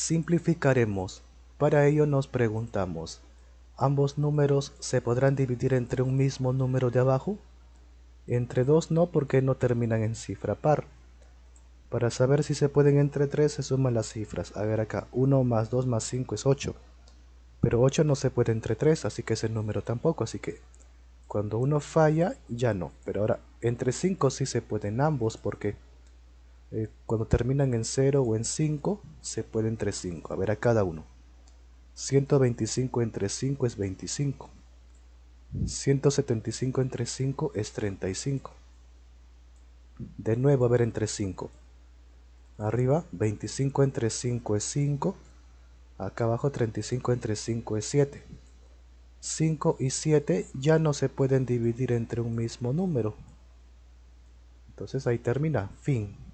Simplificaremos. Para ello nos preguntamos, ¿ambos números se podrán dividir entre un mismo número de abajo? Entre dos no porque no terminan en cifra par. Para saber si se pueden entre 3 se suman las cifras. A ver acá, 1 más 2 más 5 es 8. Pero 8 no se puede entre 3, así que ese número tampoco. Así que cuando uno falla, ya no. Pero ahora, entre 5 sí se pueden ambos porque eh, cuando terminan en 0 o en 5, se puede entre 5. A ver a cada uno. 125 entre 5 es 25. 175 entre 5 es 35. De nuevo, a ver entre 5. Arriba, 25 entre 5 es 5. Acá abajo, 35 entre 5 es 7. 5 y 7 ya no se pueden dividir entre un mismo número. Entonces ahí termina. Fin.